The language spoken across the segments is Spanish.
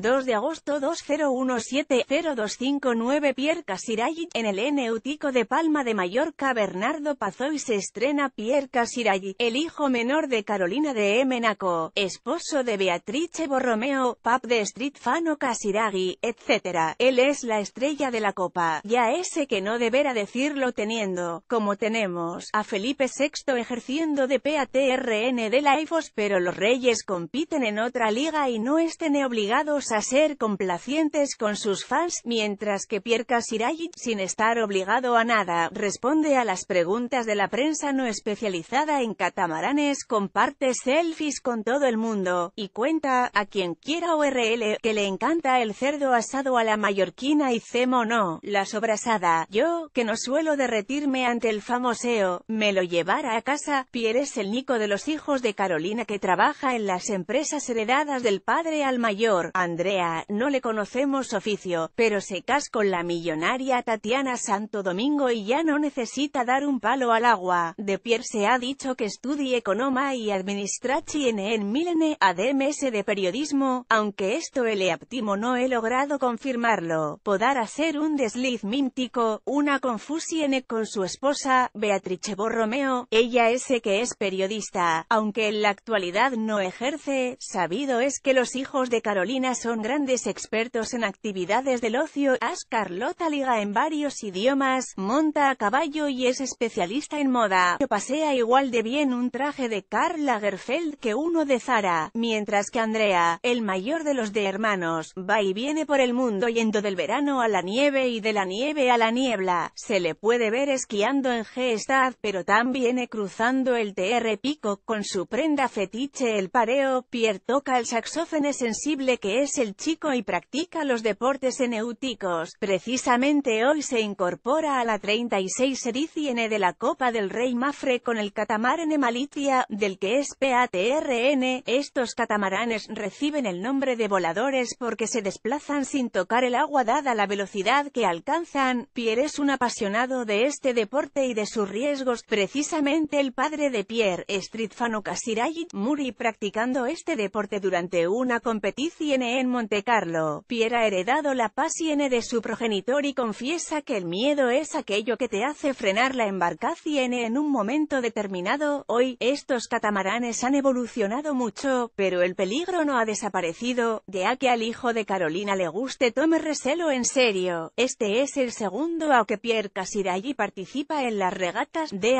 2 de agosto 2017-0259 Pierre Casiraghi, en el Neutico de Palma de Mallorca Bernardo Pazoy se estrena Pierre Casiraghi, el hijo menor de Carolina de Emenaco, esposo de Beatrice Borromeo, pap de Street Fano Casiraghi, etc. Él es la estrella de la copa, ya ese que no deberá decirlo teniendo, como tenemos, a Felipe VI ejerciendo de PATRN de la IFOS pero los reyes compiten en otra liga y no estén obligados a ser complacientes con sus fans, mientras que Pierre Casiraghi, sin estar obligado a nada, responde a las preguntas de la prensa no especializada en catamaranes, comparte selfies con todo el mundo, y cuenta, a quien quiera URL, que le encanta el cerdo asado a la mallorquina y cemo no, la sobrasada, yo, que no suelo derretirme ante el famoseo, me lo llevara a casa, Pierre es el nico de los hijos de Carolina que trabaja en las empresas heredadas del padre al mayor, Andrea, no le conocemos oficio, pero se casó con la millonaria Tatiana Santo Domingo y ya no necesita dar un palo al agua. De Pierre se ha dicho que estudie economía y administración en Milene, ADMS de periodismo, aunque esto el eaptimo no he logrado confirmarlo. Podrá hacer un desliz mítico, una confusión con su esposa, Beatrice Borromeo, ella ese que es periodista, aunque en la actualidad no ejerce, sabido es que los hijos de Carolina son grandes expertos en actividades del ocio. As Carlota liga en varios idiomas, monta a caballo y es especialista en moda. Pasea igual de bien un traje de Karl Lagerfeld que uno de Zara, mientras que Andrea, el mayor de los de hermanos, va y viene por el mundo yendo del verano a la nieve y de la nieve a la niebla. Se le puede ver esquiando en G-Stad, pero también cruzando el TR Pico con su prenda fetiche el pareo. Pierre toca el saxófono sensible que es el chico y practica los deportes enéuticos. Precisamente hoy se incorpora a la 36 edición de la Copa del Rey Mafre con el catamarán Emalitia, del que es PATRN. Estos catamaranes reciben el nombre de voladores porque se desplazan sin tocar el agua dada la velocidad que alcanzan. Pierre es un apasionado de este deporte y de sus riesgos. Precisamente el padre de Pierre, Stritfano Kasiragit, Muri practicando este deporte durante una competición en en Montecarlo, Pierre ha heredado la pasión de su progenitor y confiesa que el miedo es aquello que te hace frenar la embarcación en un momento determinado. Hoy, estos catamaranes han evolucionado mucho, pero el peligro no ha desaparecido, de que al hijo de Carolina le guste tome recelo en serio. Este es el segundo a que Pierre allí participa en las regatas de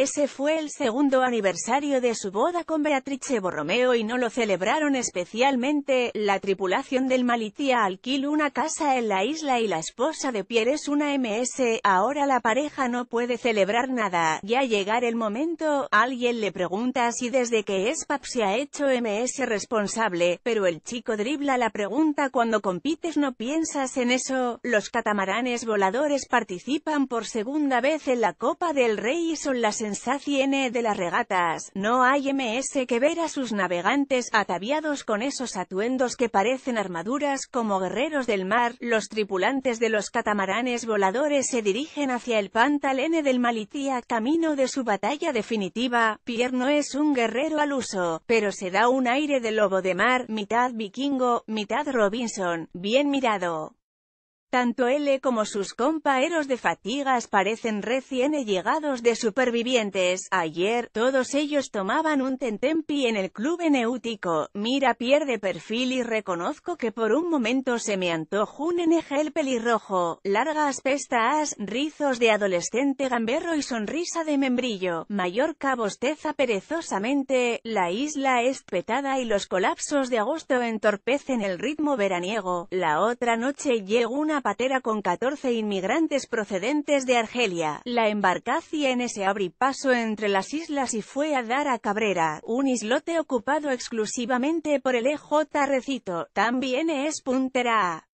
ese fue el segundo aniversario de su boda con Beatrice Borromeo y no lo celebraron especialmente, la tripulación del Malitia alquiló una casa en la isla y la esposa de Pierre es una MS, ahora la pareja no puede celebrar nada, ya llegar el momento, alguien le pregunta si desde que PAP se ha hecho MS responsable, pero el chico dribla la pregunta cuando compites no piensas en eso, los catamaranes voladores participan por segunda vez en la Copa del Rey y son la sensación de las regatas, no hay MS que ver a sus navegantes ataviados con esos atuendos que parecen armaduras como guerreros del mar, los tripulantes de los catamaranes voladores se dirigen hacia el Pantalene del Malitía, camino de su batalla definitiva. Pierre no es un guerrero al uso, pero se da un aire de lobo de mar, mitad vikingo, mitad Robinson, bien mirado. Tanto L como sus compañeros de fatigas parecen recién llegados de supervivientes. Ayer, todos ellos tomaban un tentempi en el club enéutico Mira pierde perfil y reconozco que por un momento se me antojó un enegel pelirrojo, largas pestas, rizos de adolescente gamberro y sonrisa de membrillo. Mayor cabosteza perezosamente, la isla es petada y los colapsos de agosto entorpecen el ritmo veraniego. La otra noche llega una patera con 14 inmigrantes procedentes de Argelia. La embarcación se abrió paso entre las islas y fue a dar a Cabrera, un islote ocupado exclusivamente por el EJ Recito, también es puntera